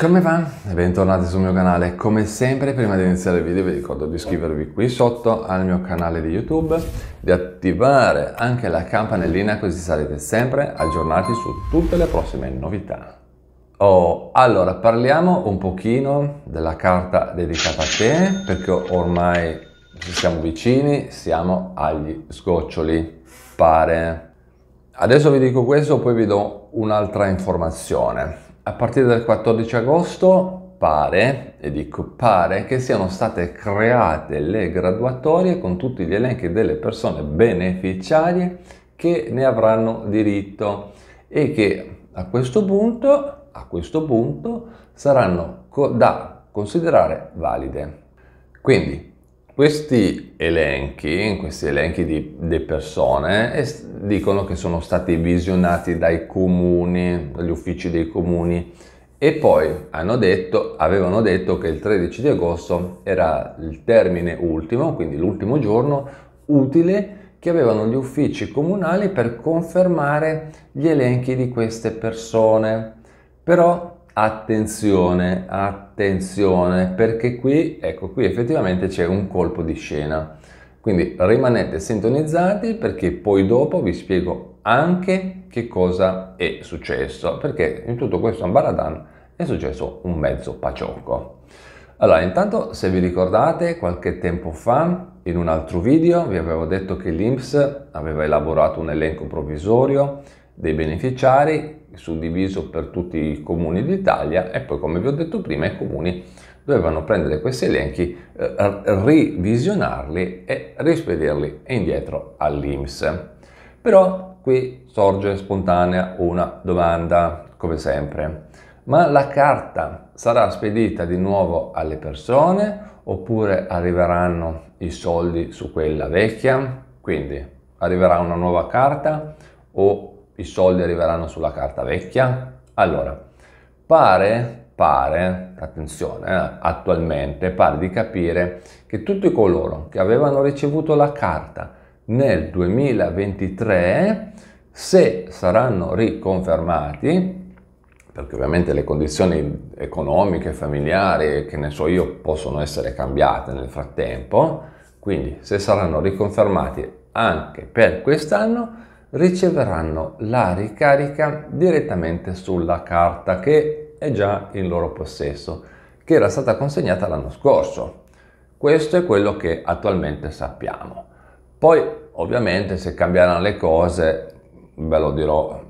Come va? bentornati sul mio canale. Come sempre, prima di iniziare il video vi ricordo di iscrivervi qui sotto al mio canale di YouTube, di attivare anche la campanellina così sarete sempre aggiornati su tutte le prossime novità. Oh, allora, parliamo un pochino della carta dedicata a te, perché ormai ci siamo vicini, siamo agli sgoccioli, pare. Adesso vi dico questo, poi vi do un'altra informazione. A partire dal 14 agosto pare, e dico pare, che siano state create le graduatorie con tutti gli elenchi delle persone beneficiarie che ne avranno diritto e che a questo punto, a questo punto saranno co- da considerare valide. Quindi questi elenchi, questi elenchi di, di persone, es- dicono che sono stati visionati dai comuni, dagli uffici dei comuni e poi hanno detto, avevano detto che il 13 di agosto era il termine ultimo, quindi l'ultimo giorno utile che avevano gli uffici comunali per confermare gli elenchi di queste persone. Però attenzione, attenzione, perché qui, ecco, qui effettivamente c'è un colpo di scena. Quindi rimanete sintonizzati perché poi dopo vi spiego anche che cosa è successo, perché in tutto questo ambaradan è successo un mezzo paciocco. Allora, intanto se vi ricordate, qualche tempo fa, in un altro video, vi avevo detto che l'INPS aveva elaborato un elenco provvisorio dei beneficiari suddiviso per tutti i comuni d'Italia e poi come vi ho detto prima i comuni dovevano prendere questi elenchi, eh, revisionarli e rispedirli indietro all'Inps. Però qui sorge spontanea una domanda, come sempre. Ma la carta sarà spedita di nuovo alle persone oppure arriveranno i soldi su quella vecchia? Quindi arriverà una nuova carta o i soldi arriveranno sulla carta vecchia? Allora, pare, pare, attenzione, eh, attualmente pare di capire che tutti coloro che avevano ricevuto la carta nel 2023, se saranno riconfermati, perché ovviamente le condizioni economiche, familiari, che ne so io, possono essere cambiate nel frattempo, quindi se saranno riconfermati anche per quest'anno, riceveranno la ricarica direttamente sulla carta che è già in loro possesso, che era stata consegnata l'anno scorso. Questo è quello che attualmente sappiamo. Poi ovviamente se cambieranno le cose ve lo dirò,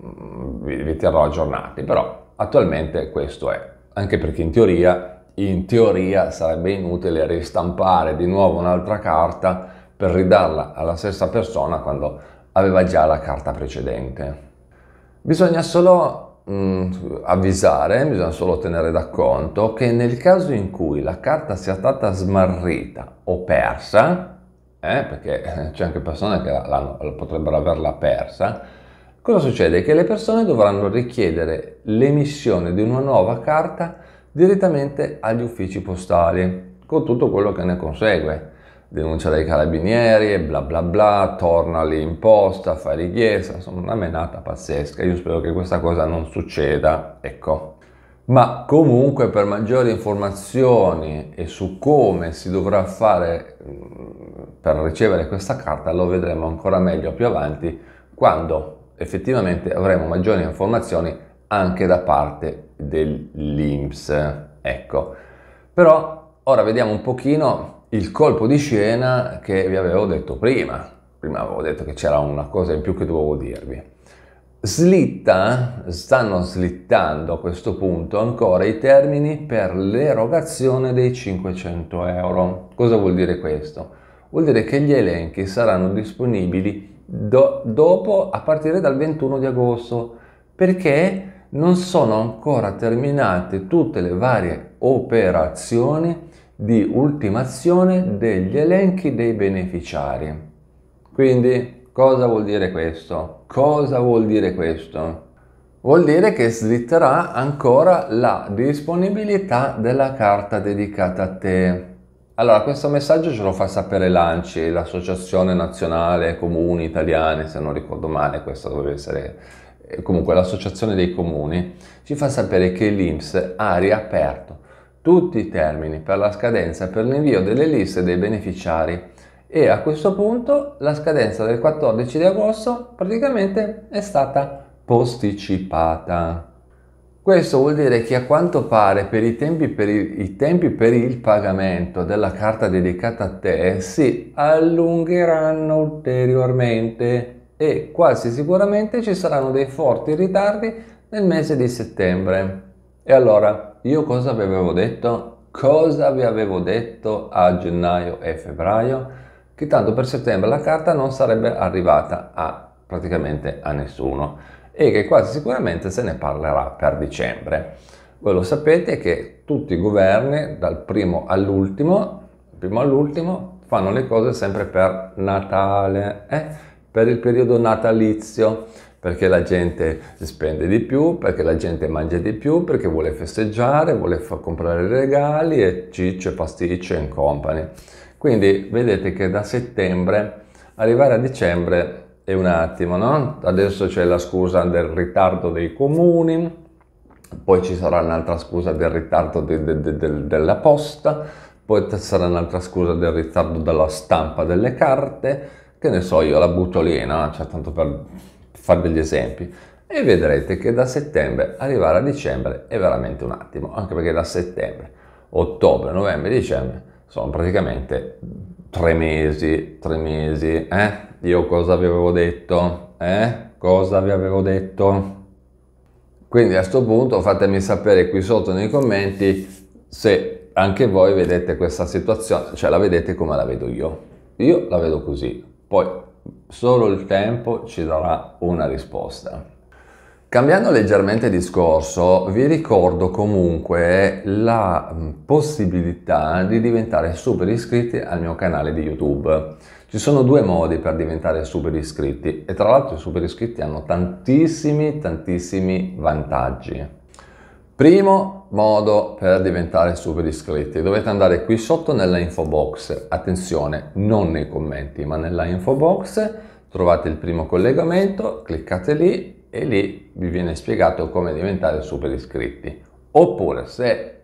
vi, vi terrò aggiornati, però attualmente questo è, anche perché in teoria in teoria sarebbe inutile ristampare di nuovo un'altra carta per ridarla alla stessa persona quando aveva già la carta precedente. Bisogna solo mm, avvisare, bisogna solo tenere da conto che nel caso in cui la carta sia stata smarrita o persa, eh, perché c'è anche persone che potrebbero averla persa, cosa succede? Che le persone dovranno richiedere l'emissione di una nuova carta direttamente agli uffici postali, con tutto quello che ne consegue denuncia dai carabinieri e bla bla bla, torna lì in posta, fa richiesta, insomma una menata pazzesca, io spero che questa cosa non succeda, ecco. Ma comunque per maggiori informazioni e su come si dovrà fare mm, per ricevere questa carta lo vedremo ancora meglio più avanti quando effettivamente avremo maggiori informazioni anche da parte dell'INPS. Ecco, però ora vediamo un pochino il colpo di scena che vi avevo detto prima. Prima avevo detto che c'era una cosa in più che dovevo dirvi. Slitta, stanno slittando a questo punto ancora i termini per l'erogazione dei 500 euro. Cosa vuol dire questo? Vuol dire che gli elenchi saranno disponibili do, dopo, a partire dal 21 di agosto, perché non sono ancora terminate tutte le varie operazioni di ultimazione degli elenchi dei beneficiari. Quindi cosa vuol dire questo? Cosa vuol dire questo? Vuol dire che slitterà ancora la disponibilità della carta dedicata a te. Allora, questo messaggio ce lo fa sapere l'ANCI, l'Associazione Nazionale Comuni Italiane, se non ricordo male, questa dovrebbe essere eh, comunque l'Associazione dei Comuni, ci fa sapere che l'INPS ha riaperto tutti i termini per la scadenza per l'invio delle liste dei beneficiari e a questo punto la scadenza del 14 di agosto praticamente è stata posticipata. Questo vuol dire che a quanto pare per i, tempi per il, i tempi per il pagamento della carta dedicata a te si allungheranno ulteriormente e quasi sicuramente ci saranno dei forti ritardi nel mese di settembre. E allora io cosa vi avevo detto? Cosa vi avevo detto a gennaio e febbraio? Che tanto per settembre la carta non sarebbe arrivata a praticamente a nessuno e che quasi sicuramente se ne parlerà per dicembre. Voi lo sapete che tutti i governi, dal primo all'ultimo, primo all'ultimo, fanno le cose sempre per Natale, eh? per il periodo natalizio perché la gente spende di più, perché la gente mangia di più, perché vuole festeggiare, vuole comprare regali e ciccio, pasticcio e company. Quindi vedete che da settembre arrivare a dicembre è un attimo, no? Adesso c'è la scusa del ritardo dei comuni, poi ci sarà un'altra scusa del ritardo de, de, de, della posta, poi sarà un'altra scusa del ritardo della stampa delle carte, che ne so io, la butto lì, no? Cioè, tanto per fare degli esempi e vedrete che da settembre arrivare a dicembre è veramente un attimo, anche perché da settembre, ottobre, novembre, dicembre sono praticamente tre mesi, tre mesi, eh? Io cosa vi avevo detto? Eh? Cosa vi avevo detto? Quindi a questo punto fatemi sapere qui sotto nei commenti se anche voi vedete questa situazione, cioè la vedete come la vedo io. Io la vedo così. Poi Solo il tempo ci darà una risposta. Cambiando leggermente discorso, vi ricordo comunque la mm, possibilità di diventare super iscritti al mio canale di YouTube. Ci sono due modi per diventare super iscritti e tra l'altro i super iscritti hanno tantissimi tantissimi vantaggi. Primo modo per diventare super iscritti, dovete andare qui sotto nella info box, attenzione, non nei commenti, ma nella info box trovate il primo collegamento, cliccate lì e lì vi viene spiegato come diventare super iscritti. Oppure se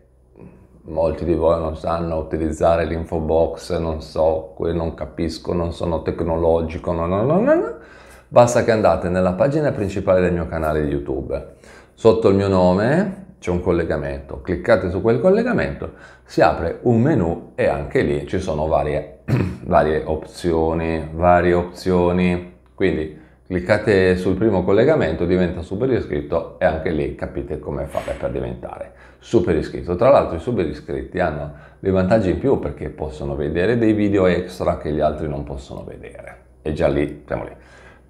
molti di voi non sanno utilizzare l'info box, non so, non capisco, non sono tecnologico, no, no, no, no, basta che andate nella pagina principale del mio canale YouTube. Sotto il mio nome c'è un collegamento, cliccate su quel collegamento, si apre un menu e anche lì ci sono varie, varie opzioni, varie opzioni, quindi cliccate sul primo collegamento, diventa super iscritto e anche lì capite come fare per diventare super iscritto. Tra l'altro i super iscritti hanno dei vantaggi in più perché possono vedere dei video extra che gli altri non possono vedere. E già lì, siamo lì.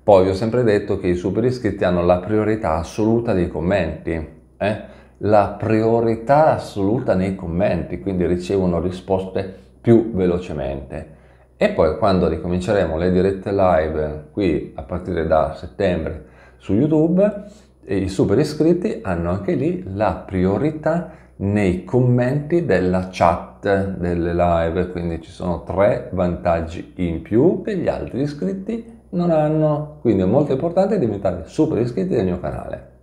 Poi vi ho sempre detto che i super iscritti hanno la priorità assoluta dei commenti. Eh? la priorità assoluta nei commenti, quindi ricevono risposte più velocemente. E poi quando ricominceremo le dirette live qui a partire da settembre su YouTube, i super iscritti hanno anche lì la priorità nei commenti della chat delle live, quindi ci sono tre vantaggi in più che gli altri iscritti non hanno, quindi è molto importante diventare super iscritti del mio canale.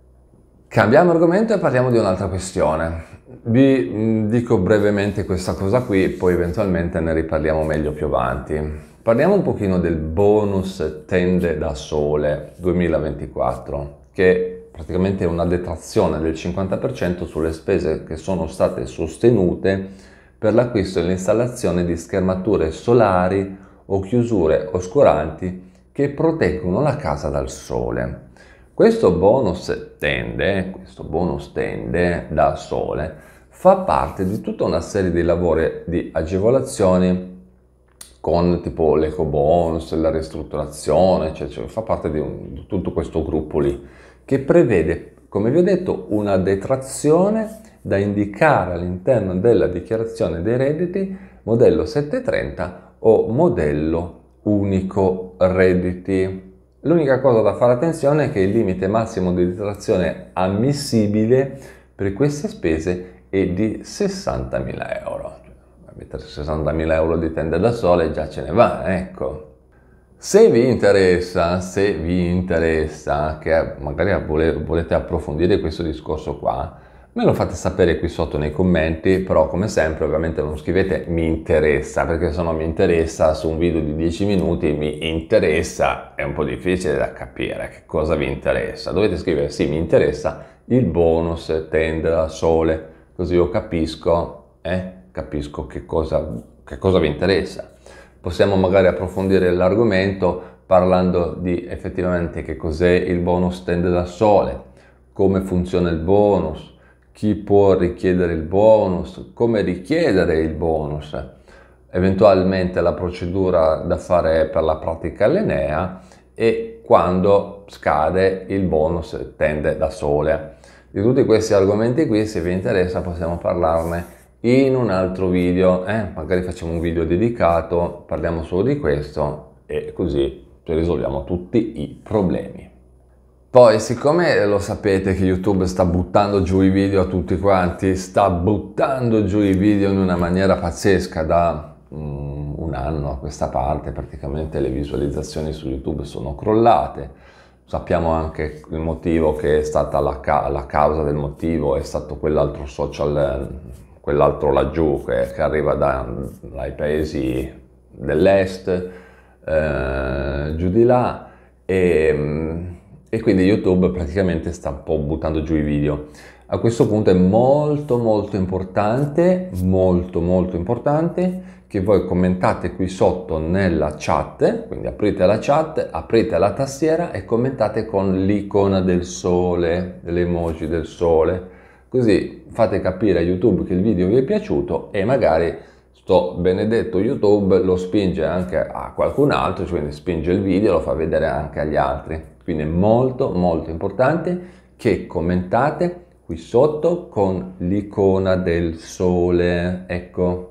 Cambiamo argomento e parliamo di un'altra questione. Vi mm, dico brevemente questa cosa qui, poi eventualmente ne riparliamo meglio più avanti. Parliamo un pochino del bonus tende da sole 2024, che praticamente è una detrazione del 50% sulle spese che sono state sostenute per l'acquisto e l'installazione di schermature solari o chiusure oscuranti che proteggono la casa dal sole. Questo bonus tende, questo bonus tende da sole, fa parte di tutta una serie di lavori di agevolazioni con tipo l'eco bonus, la ristrutturazione, cioè, cioè fa parte di, un, di tutto questo gruppo lì che prevede, come vi ho detto, una detrazione da indicare all'interno della dichiarazione dei redditi modello 730 o modello unico redditi. L'unica cosa da fare attenzione è che il limite massimo di detrazione ammissibile per queste spese è di 60.000 euro. Mettere 60.000 euro di tende da sole già ce ne va, ecco. Se vi interessa, se vi interessa, che magari volete approfondire questo discorso qua, Me lo fate sapere qui sotto nei commenti, però come sempre ovviamente non scrivete mi interessa, perché se no mi interessa su un video di 10 minuti mi interessa, è un po' difficile da capire che cosa vi interessa. Dovete scrivere sì mi interessa il bonus tendra sole, così io capisco, eh, capisco che cosa, che cosa vi interessa. Possiamo magari approfondire l'argomento parlando di effettivamente che cos'è il bonus tendra sole, come funziona il bonus, chi può richiedere il bonus, come richiedere il bonus, eventualmente la procedura da fare per la pratica allenea e quando scade il bonus tende da sole. Di tutti questi argomenti qui, se vi interessa, possiamo parlarne in un altro video, eh? magari facciamo un video dedicato, parliamo solo di questo e così risolviamo tutti i problemi. Poi, siccome lo sapete che YouTube sta buttando giù i video a tutti quanti, sta buttando giù i video in una maniera pazzesca da um, un anno a questa parte, praticamente le visualizzazioni su YouTube sono crollate. Sappiamo anche il motivo che è stata la, ca- la causa del motivo, è stato quell'altro social, quell'altro laggiù che, che arriva da, dai paesi dell'est, eh, giù di là. E, mm, e quindi YouTube praticamente sta un po' buttando giù i video. A questo punto è molto molto importante, molto molto importante che voi commentate qui sotto nella chat, quindi aprite la chat, aprite la tastiera e commentate con l'icona del sole, l'emoji del sole, così fate capire a YouTube che il video vi è piaciuto e magari sto benedetto YouTube lo spinge anche a qualcun altro, quindi cioè spinge il video e lo fa vedere anche agli altri. Quindi è molto molto importante che commentate qui sotto con l'icona del sole, ecco.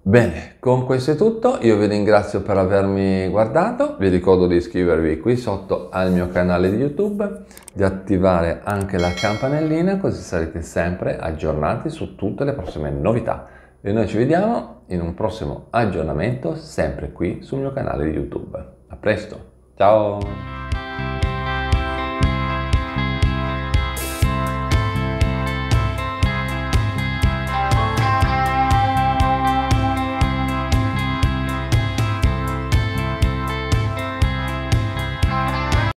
Bene, con questo è tutto, io vi ringrazio per avermi guardato, vi ricordo di iscrivervi qui sotto al mio canale di YouTube, di attivare anche la campanellina così sarete sempre aggiornati su tutte le prossime novità. E noi ci vediamo in un prossimo aggiornamento sempre qui sul mio canale di YouTube. A presto, ciao!